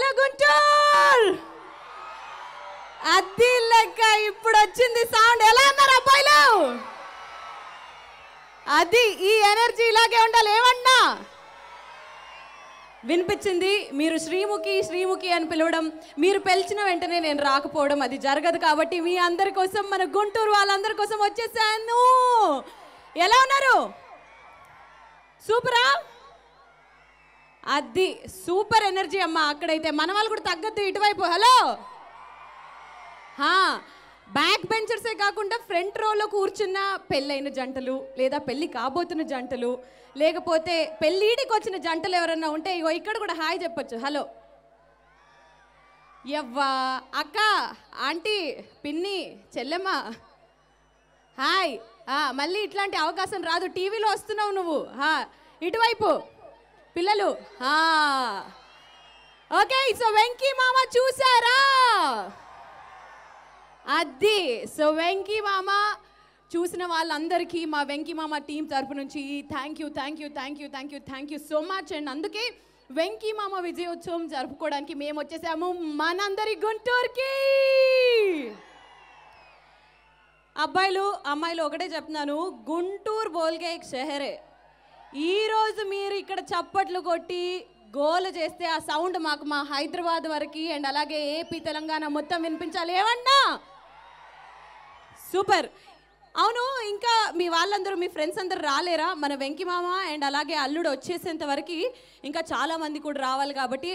hello Guntur అది లెక్క ఇప్పుడు వచ్చింది సౌండ్ ఎలా అన్నారు అబ్బాయిలు అది ఈ ఎనర్జీ ఇలాగే ఉండాలి ఏమన్నా వినిపించింది మీరు శ్రీముఖి శ్రీముఖి అని పిలవడం మీరు పిలిచిన వెంటనే నేను రాకపోవడం అది జరగదు కాబట్టి మీ అందరి కోసం మన గుంటూరు వాళ్ళందరి కోసం వచ్చేసాను ఎలా ఉన్నారు సూపరా అది సూపర్ ఎనర్జీ అమ్మ అక్కడైతే మన వాళ్ళు కూడా తగ్గద్దు ఇటువైపు హలో బ్యాక్ బెంచర్సే కాకుండా ఫ్రంట్ రోలో కూర్చున్న పెళ్ళైన జంటలు లేదా పెళ్ళి కాబోతున్న జంటలు లేకపోతే పెళ్ళిడికి వచ్చిన జంటలు ఎవరన్నా ఉంటే ఇగో ఇక్కడ కూడా హాయ్ చెప్పచ్చు హలో ఎవ్వా అక్క ఆంటీ పిన్ని చెల్లెమ్మ హాయ్ మళ్ళీ ఇట్లాంటి అవకాశం రాదు టీవీలో వస్తున్నావు నువ్వు ఇటువైపు పిల్లలు ఓకే సో వెంకీ మామ చూసారా అది సో వెంకీ మామ చూసిన వాళ్ళందరికీ మా వెంకీ మామ టీం తరఫు నుంచి thank you thank you thank you thank you thank you so much and అందుకే వెంకీ మామ విజయోత్సవం జరుపుకోవడానికి మేము వచ్చేసాము మనందరి గుంటూరుకి అబ్బాయిలు అమ్మాయిలు ఒకటే చెప్తున్నాను గుంటూరు బోల్గే షహరే ఈరోజు మీరు ఇక్కడ చప్పట్లు కొట్టి గోలు చేస్తే ఆ సౌండ్ మాకు మా హైదరాబాద్ వరకు అండ్ అలాగే ఏపీ తెలంగాణ మొత్తం వినిపించాలి ఏమన్నా సూపర్ అవును ఇంకా మీ వాళ్ళందరూ మీ ఫ్రెండ్స్ అందరూ రాలేరా మన వెంకిమామ అండ్ అలాగే అల్లుడు వచ్చేసేంత వరకు ఇంకా చాలామంది కూడా రావాలి కాబట్టి